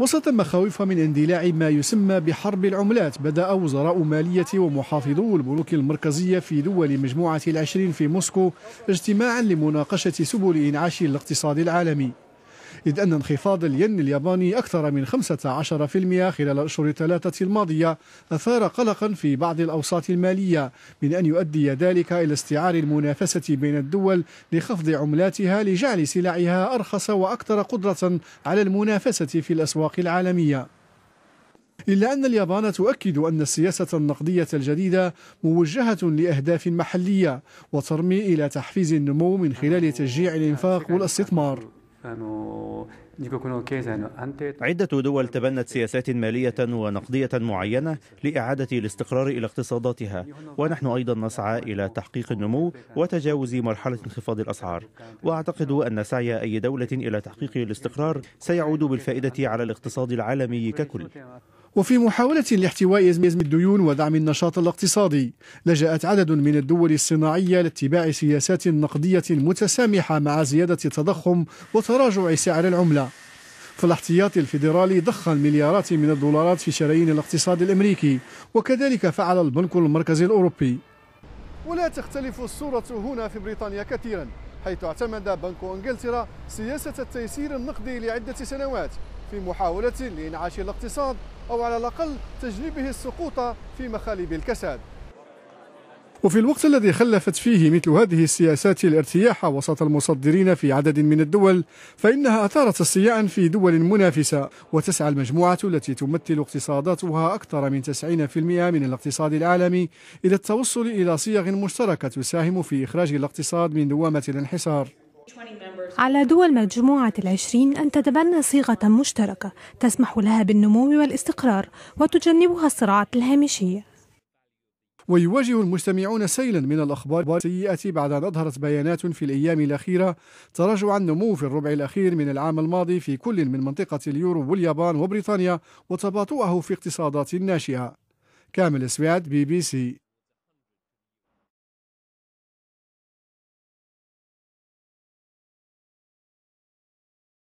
وسط مخاوف من اندلاع ما يسمى بحرب العملات بدأ وزراء مالية ومحافظو البنوك المركزية في دول مجموعة العشرين في موسكو اجتماعا لمناقشة سبل إنعاش الاقتصاد العالمي إذ أن انخفاض الين الياباني أكثر من 15% خلال الأشهر الثلاثة الماضية أثار قلقا في بعض الأوساط المالية من أن يؤدي ذلك إلى استعار المنافسة بين الدول لخفض عملاتها لجعل سلعها أرخص وأكثر قدرة على المنافسة في الأسواق العالمية إلا أن اليابان تؤكد أن السياسة النقدية الجديدة موجهة لأهداف محلية وترمي إلى تحفيز النمو من خلال تشجيع الإنفاق والاستثمار عدة دول تبنت سياسات مالية ونقدية معينة لإعادة الاستقرار إلى اقتصاداتها ونحن أيضا نسعى إلى تحقيق النمو وتجاوز مرحلة انخفاض الأسعار وأعتقد أن سعي أي دولة إلى تحقيق الاستقرار سيعود بالفائدة على الاقتصاد العالمي ككل وفي محاولة لاحتواء أزمة الديون ودعم النشاط الاقتصادي لجأت عدد من الدول الصناعية لاتباع سياسات نقدية متسامحة مع زيادة التضخم وتراجع سعر العملة فالاحتياط الفيدرالي ضخ المليارات من الدولارات في شرايين الاقتصاد الأمريكي وكذلك فعل البنك المركزي الأوروبي ولا تختلف الصورة هنا في بريطانيا كثيرا حيث اعتمد بنك انجلترا سياسة التيسير النقدي لعدة سنوات في محاولة لإنعاش الاقتصاد أو على الأقل تجنبه السقوط في مخالب الكساد وفي الوقت الذي خلفت فيه مثل هذه السياسات الارتياح وسط المصدرين في عدد من الدول فإنها أثارت الصياع في دول منافسة وتسعى المجموعة التي تمثل اقتصاداتها أكثر من 90% من الاقتصاد العالمي إلى التوصل إلى صيغ مشتركة تساهم في إخراج الاقتصاد من دوامة الانحسار على دول مجموعة العشرين أن تتبنى صيغة مشتركة تسمح لها بالنمو والاستقرار وتجنبها الصراعات الهامشية ويواجه المجتمعون سيلا من الأخبار السيئة بعد أن أظهرت بيانات في الأيام الأخيرة تراجع النمو في الربع الأخير من العام الماضي في كل من منطقة اليورو واليابان وبريطانيا وتباطؤه في اقتصادات ناشئة كامل سويد بي بي سي